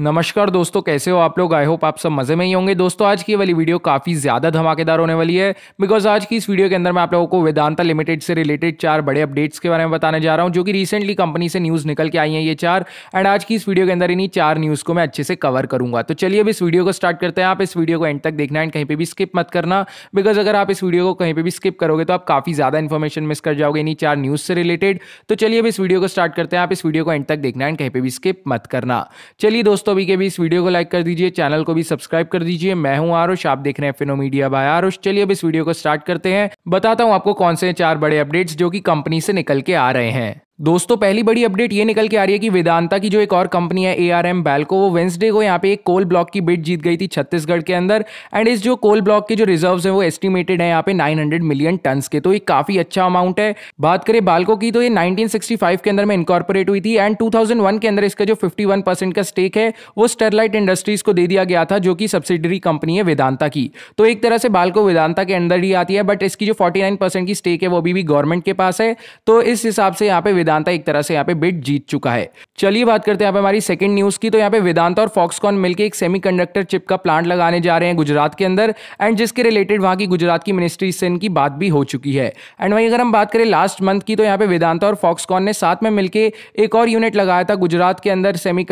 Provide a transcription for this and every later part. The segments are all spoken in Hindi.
नमस्कार दोस्तों कैसे हो आप लोग आई होप आप सब मजे में ही होंगे दोस्तों आज की वाली वीडियो काफ़ी ज़्यादा धमाकेदार होने वाली है बिकॉज आज की इस वीडियो के अंदर मैं आप लोगों को वेदांता लिमिटेड से रिलेटेड चार बड़े अपडेट्स के बारे में बताने जा रहा हूँ जो कि रिसेंटली कंपनी से न्यूज़ निकल के आई है ये चार एंड आज की इस वीडियो के अंदर इन्हीं चार न्यूज़ को मैं अच्छे से कवर करूंगा तो चलिए अब इस वीडियो को स्टार्ट करते हैं आप इस वीडियो को एंड तक देखना एंड कहीं पर भी स्किप मत करना बिकॉज अगर आप इस वीडियो को कहीं पर भी स्किप करोगे तो आप काफ़ी ज़्यादा इन्फॉर्मेशन मिस कर जाओगे इन्हीं चार न्यूज़ से रिलेटेड तो चलिए अब इस वीडियो को स्टार्ट करते हैं आप इस वीडियो को एंड तक देखना एंड कहीं पर भी स्किप मत करना चलिए दोस्तों दोस्तों अभी के भी इस वीडियो को लाइक कर दीजिए चैनल को भी सब्सक्राइब कर दीजिए मैं हूं आरुष आप देख रहे हैं फिनोमीडिया बाय आरुष चलिए अब इस वीडियो को स्टार्ट करते हैं बताता हूं आपको कौन से चार बड़े अपडेट्स जो कि कंपनी से निकल के आ रहे हैं दोस्तों पहली बड़ी अपडेट ये निकल के आ रही है कि वेदांता की जो एक और कंपनी है ए आर एम बैल्को वो वेंसडे को यहाँ पे एक कोल ब्लॉक की बिट जीत गई थी छत्तीसगढ़ के अंदर एंड इस जो कोल ब्लॉक के जो रिजर्व्स हैं वो एस्टिमेटेड है यहाँ पे 900 मिलियन टन्स के तो ये काफी अच्छा अमाउंट है बात करें बालको की तो ये नाइनटीन के अंदर में इंकॉर्पोरेट हुई थी एंड टू के अंदर इसका जो फिफ्टी का स्टेक है वो स्टरलाइट इंडस्ट्रीज को दे दिया गया था जो कि सब्सिडरी कंपनी है वेदांता की तो एक तरह से बाल्को वेदांता के अंदर ही आती है बट इसकी जो फोर्टी की स्टेक है वो अभी भी गवर्नमेंट के पास है तो इस हिसाब से यहाँ पे वेदांता एक तरह से यहाँ पे बिट जीत चुका है चलिए बात करते हैं हमारी सेकंड न्यूज की तो यहाँ पे वेदांता और फॉक्सकॉन मिलकर एक सेमी चिप का प्लांट लगाने जा रहे हैं गुजरात के अंदर एंड जिसके रिलेटेड वहां की गुजरात की मिनिस्ट्री से इनकी बात भी हो चुकी है एंड वहीं अगर हम बात करें लास्ट मंथ की तो यहाँ पे वेदांता और फॉक्सकॉन ने साथ में मिलकर एक और यूनिट लगाया था गुजरात के अंदर सेमी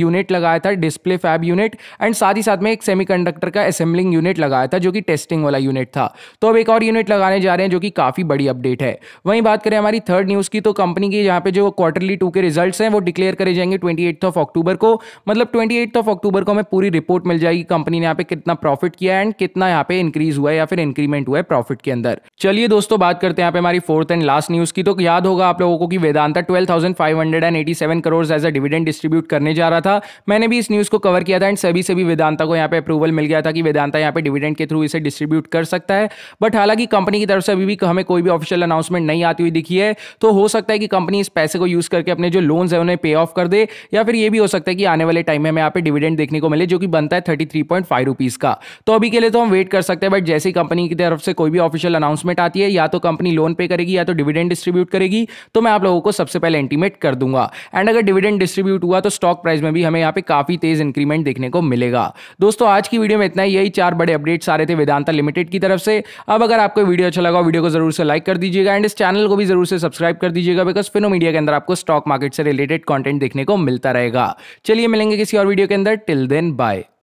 यूनिट लगाया था डिस्प्ले फैब यूनिट एंड साथ ही साथ में एक सेमी का असेंबलिंग यूनिट लगाया था जो कि टेस्टिंग वाला यूनिट था तो अब एक और यूनिट लगाने जा रहे हैं जो कि काफी बड़ी अपडेट है वहीं बात करें हमारी थर्ड न्यूज की तो कंपनी कि यहाँ पे जो क्वार्टरली टू के रिजल्ट हैं वो डिक्लेयर करे जाएंगे ट्वेंटी ऑफ अक्टूबर को मतलब ट्वेंटी ऑफ अक्टूबर को हमें पूरी रिपोर्ट मिल जाएगी कंपनी ने यहाँ पे कितना प्रॉफिट किया एंड कितना यहाँ पे इंक्रीज हुआ है या फिर इंक्रीमेंट हुआ है प्रॉफिट के अंदर चलिए दोस्तों बात करते हैं यहाँ पे हमारी फोर्थ एंड लास्ट न्यूज की तो याद होगा आप लोगों को कि Vedanta twelve thousand five hundred and eighty seven crore as a dividend distribute करने जा रहा था मैंने भी इस न्यूज को कवर किया था एंड सभी से भी वेदांता को यहाँ पे अप्रूवल मिल गया था कि वेदांता यहाँ पे डिविडेंड के थ्रू इसे डिस्ट्रीब्यूट कर सकता है बट हालांकि कंपनी की तरफ से अभी भी हमें कोई भी ऑफिशियल अनाउंसमेंट नहीं आती हुई दिखी है तो हो सकता है कि कंपनी इस पैसे को यूज करके अपने जो लोन्स है उन्हें पे ऑफ कर दे या फिर ये भी हो सकता है कि आने वाले टाइम में हमें यहाँ पे डिविडेंड देखने को मिले जो कि बनता है thirty three point five rupees का तो अभी के लिए तो हम वेट कर सकते हैं बट जैसे ही कंपनी की तरफ से कोई भी ऑफिशियल अनाउंसमेंट आती है या तो कंपनी लोन पे करेगी या तो डिविडेंड डिस्ट्रीब्यूट करेगी तो मैं आप लोगों को सबसे पहले इंटीमेट कर दूंगा एंड अगर डिविडेंड डिस्ट्रीब्यूट हुआ तो स्टॉक प्राइस में भी हमें यहाँ पे काफी तेज इंक्रीमेंट देखने को मिलेगा दोस्तों आज की वीडियो में इतना ही यही चार बड़े अपडेट्स आ रहे थे वेदांता लिमिटेड की तरफ से अब अगर आपको वीडियो अच्छा लगा वीडियो को जरूर से लाइक कर दीजिएगा एंड इस चैनल को भी जरूर से सब्सक्राइब कर दीजिएगा बिकॉज स्पिनो मीडिया के अंदर आपको स्टॉक मार्केट से रिलेटेड कॉन्टेंट देखने को मिलता रहेगा चलिए मिलेंगे किसी और वीडियो के अंदर टिल देन बाय